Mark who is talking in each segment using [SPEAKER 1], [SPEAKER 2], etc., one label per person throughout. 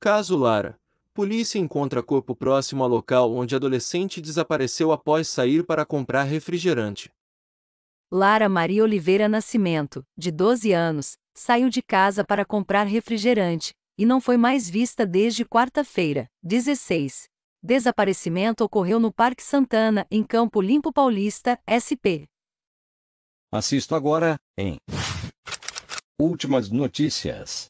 [SPEAKER 1] Caso Lara. Polícia encontra corpo próximo ao local onde adolescente desapareceu após sair para comprar refrigerante.
[SPEAKER 2] Lara Maria Oliveira Nascimento, de 12 anos, saiu de casa para comprar refrigerante e não foi mais vista desde quarta-feira, 16. Desaparecimento ocorreu no Parque Santana, em Campo Limpo Paulista, SP.
[SPEAKER 1] Assisto agora em Últimas notícias.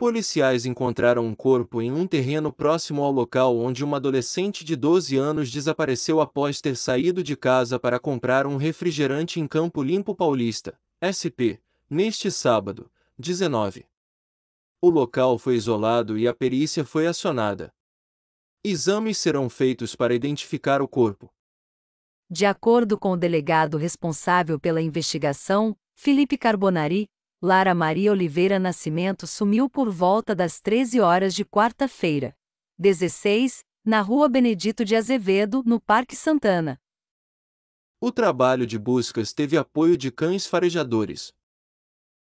[SPEAKER 1] Policiais encontraram um corpo em um terreno próximo ao local onde uma adolescente de 12 anos desapareceu após ter saído de casa para comprar um refrigerante em Campo Limpo Paulista, SP, neste sábado, 19. O local foi isolado e a perícia foi acionada. Exames serão feitos para identificar o corpo.
[SPEAKER 2] De acordo com o delegado responsável pela investigação, Felipe Carbonari, Lara Maria Oliveira Nascimento sumiu por volta das 13 horas de quarta-feira. 16, na Rua Benedito de Azevedo, no Parque Santana.
[SPEAKER 1] O trabalho de buscas teve apoio de cães farejadores.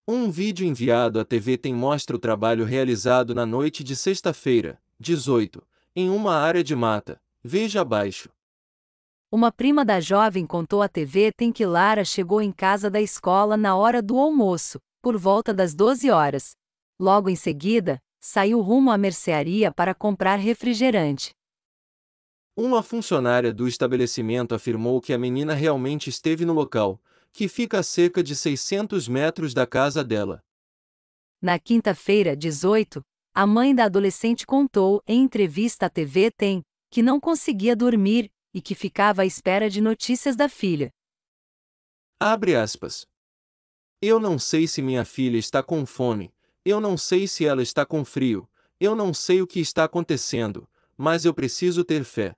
[SPEAKER 1] Um vídeo enviado à TV Tem mostra o trabalho realizado na noite de sexta-feira, 18, em uma área de mata. Veja abaixo.
[SPEAKER 2] Uma prima da jovem contou à TV Tem que Lara chegou em casa da escola na hora do almoço por volta das 12 horas. Logo em seguida, saiu rumo à mercearia para comprar refrigerante.
[SPEAKER 1] Uma funcionária do estabelecimento afirmou que a menina realmente esteve no local, que fica a cerca de 600 metros da casa dela.
[SPEAKER 2] Na quinta-feira, 18, a mãe da adolescente contou em entrevista à TV Tem que não conseguia dormir e que ficava à espera de notícias da filha.
[SPEAKER 1] Abre aspas. Eu não sei se minha filha está com fome, eu não sei se ela está com frio, eu não sei o que está acontecendo, mas eu preciso ter fé.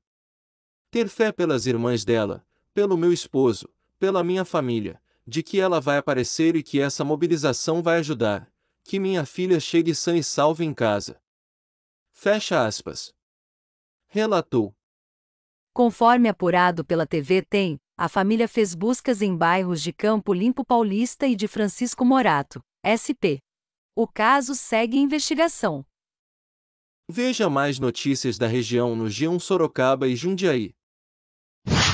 [SPEAKER 1] Ter fé pelas irmãs dela, pelo meu esposo, pela minha família, de que ela vai aparecer e que essa mobilização vai ajudar, que minha filha chegue sã e salva em casa. Fecha aspas. Relatou.
[SPEAKER 2] Conforme apurado pela TV Tem, a família fez buscas em bairros de Campo Limpo Paulista e de Francisco Morato, SP. O caso segue investigação.
[SPEAKER 1] Veja mais notícias da região no G1 Sorocaba e Jundiaí.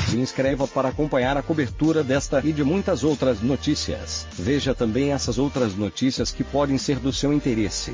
[SPEAKER 1] Se inscreva para acompanhar a cobertura desta e de muitas outras notícias. Veja também essas outras notícias que podem ser do seu interesse.